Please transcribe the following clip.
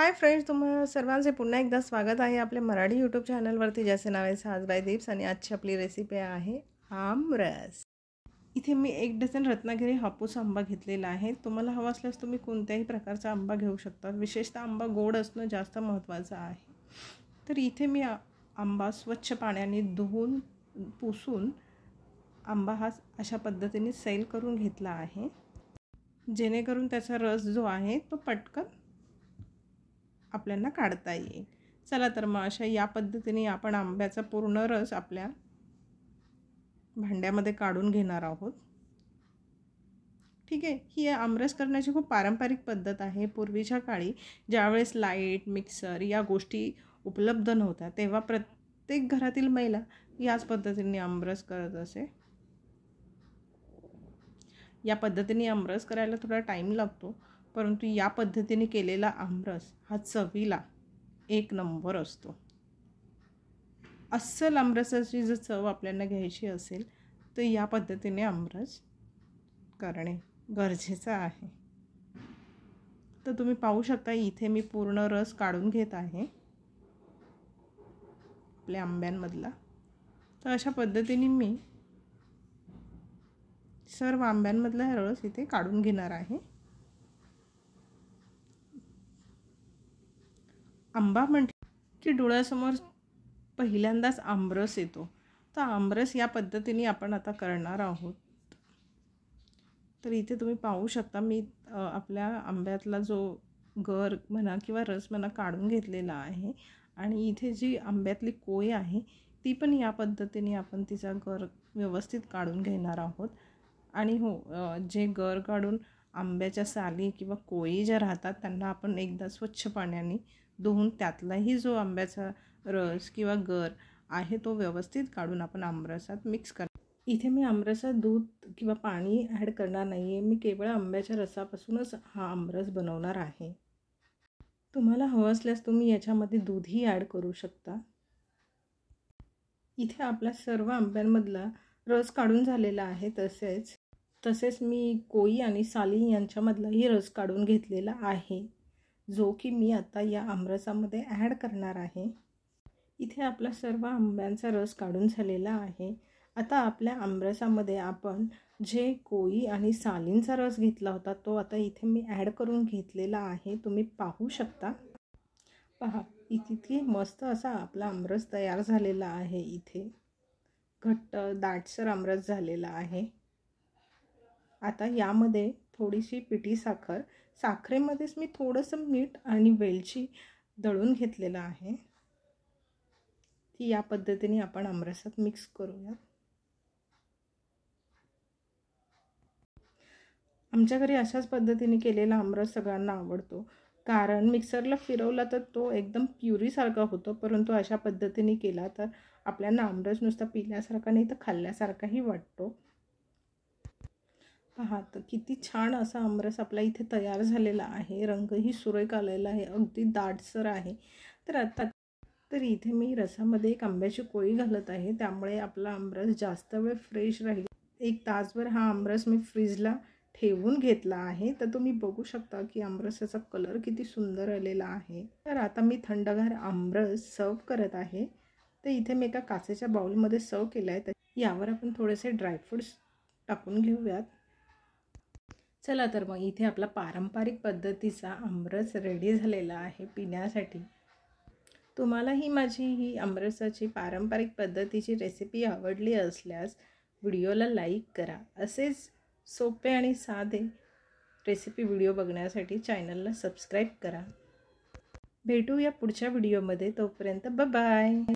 hi friends तुम्हाला सर्वांचे पुन्हा एकदा स्वागत आहे आपल्या मराठी यूट्यूब चॅनलवरती ज्याचे नाव आहे साजबाई दीप्स आणि आजची आपली रेसिपी आहे आमरस इथे मी एक डझन रत्नागिरी हापूस आंबा घेतलेला आहे तुम्हाला हवा असल्यास तुम्ही कोणत्याही प्रकारचा आंबा घेऊ शकता विशेषतः आंबा गोड असणं जास्त महत्त्वाचं आहे तर इथे मी आंबा स्वच्छ पाण्याने धुवून पुसून आंबा हा अशा पद्धतीने सैल करून घेतला आहे जेणेकरून त्याचा रस जो आहे तो पटकन आपल्याला काढता येईल चला तर मग अशा या पद्धतीने आपण आंब्याचा पूर्ण रस आपल्या भांड्यामध्ये काढून घेणार आहोत ठीक आहे ही आमरस करण्याची खूप पारंपरिक पद्धत आहे पूर्वीच्या काळी ज्यावेळेस लाईट मिक्सर या गोष्टी उपलब्ध नव्हत्या तेव्हा प्रत्येक घरातील महिला याच पद्धतीने आमरस करत असे या पद्धतीने आमरस करायला थोडा टाईम लागतो परंतु या पद्धतीने केलेला आमरस हा चवीला एक नंबर असतो अस्सल आमरसाची जर चव आपल्याला घ्यायची असेल तर या पद्धतीने आमरस करणे गरजेचं आहे तर तुम्ही पाहू शकता इथे मी पूर्ण रस काढून घेत आहे आपल्या आंब्यांमधला तर अशा पद्धतीने मी सर्व आंब्यांमधला रस इथे काढून घेणार आहे आंबा म्हटलं की डोळ्यासमोर पहिल्यांदाच आमरस येतो तर आमरस या पद्धतीने आपण आता करणार आहोत तर इथे तुम्ही पाहू शकता मी आपल्या आंब्यातला जो गर म्हणा किंवा रस म्हणा काढून घेतलेला आहे आणि इथे जी आंब्यातली कोय आहे ती पण या पद्धतीने आपण तिचा गर व्यवस्थित काढून घेणार आहोत आणि हो जे गर काढून आंब्याच्या साली किंवा कोळी ज्या राहतात त्यांना आपण एकदा स्वच्छ पाण्याने धुवून त्यातलाही जो आंब्याचा रस किंवा गर आहे तो व्यवस्थित काढून आपण आमरसात मिक्स कर इथे मी आमरसात दूध किंवा पाणी ॲड करणार नाही आहे मी केवळ आंब्याच्या रसापासूनच हा आमरस बनवणार आहे तुम्हाला हवं असल्यास तुम्ही याच्यामध्ये दूधही ॲड करू शकता इथे आपला सर्व आंब्यांमधला रस काढून झालेला आहे तसेच तसेच मी कोई आणि साली यांच्यामधलाही रस काढून घेतलेला आहे जो की मी आता या आमरसामध्ये ॲड करणार आहे इथे आपला सर्व आंब्यांचा रस काढून झालेला आहे आता आपल्या आमरसामध्ये आपण जे कोळी आणि सालींचा रस घेतला होता तो आता इथे मी ॲड करून घेतलेला आहे तुम्ही पाहू शकता पहा इतकी मस्त असा आपला आमरस तयार झालेला आहे इथे घट्ट दाटसर आमरस झालेला आहे आता यामध्ये थोडीशी पिठी साखर साखरेमध्येच मी थोडंसं मीठ आणि वेलची दळून घेतलेलं आहे ती या पद्धतीने आपण आमरसात मिक्स करूयात आमच्या घरी अशाच पद्धतीने केलेला आमरस सगळ्यांना आवडतो कारण मिक्सरला फिरवला तर तो एकदम प्युरीसारखा होतो परंतु अशा पद्धतीने केला तर आपल्याला आमरस नुसता पिल्यासारखा नाही तर खाल्ल्यासारखाही वाटतो हा तर किती छान असा आमरस आपला इथे तयार झालेला आहे रंगही सुरेख आलेला आहे अगदी दाटसर आहे तर आता तर इथे मी रसामध्ये एक आंब्याची कोळी घालत आहे त्यामुळे आपला आमरस जास्त वेळ फ्रेश राहील एक तासभर हा आमरस मी फ्रीजला ठेवून घेतला आहे तर तुम्ही बघू शकता की आमरसाचा कलर किती सुंदर आलेला आहे तर आता मी थंडगार आमरस सर्व करत आहे तर इथे मी एका काचेच्या बाउलमध्ये सर्व केला आहे तर यावर आपण थोडेसे ड्रायफ्रूट्स टाकून घेऊयात चला तर मग इथे आपला पारंपरिक पद्धतीचा आमरस रेडी झालेला आहे पिण्यासाठी तुम्हाला ही माझी ही अमरसाची पारंपरिक पद्धतीची रेसिपी आवडली असल्यास व्हिडिओला लाईक करा असेच सोपे आणि साधे रेसिपी व्हिडिओ बघण्यासाठी चॅनलला सबस्क्राईब करा भेटूया पुढच्या व्हिडिओमध्ये तोपर्यंत बाय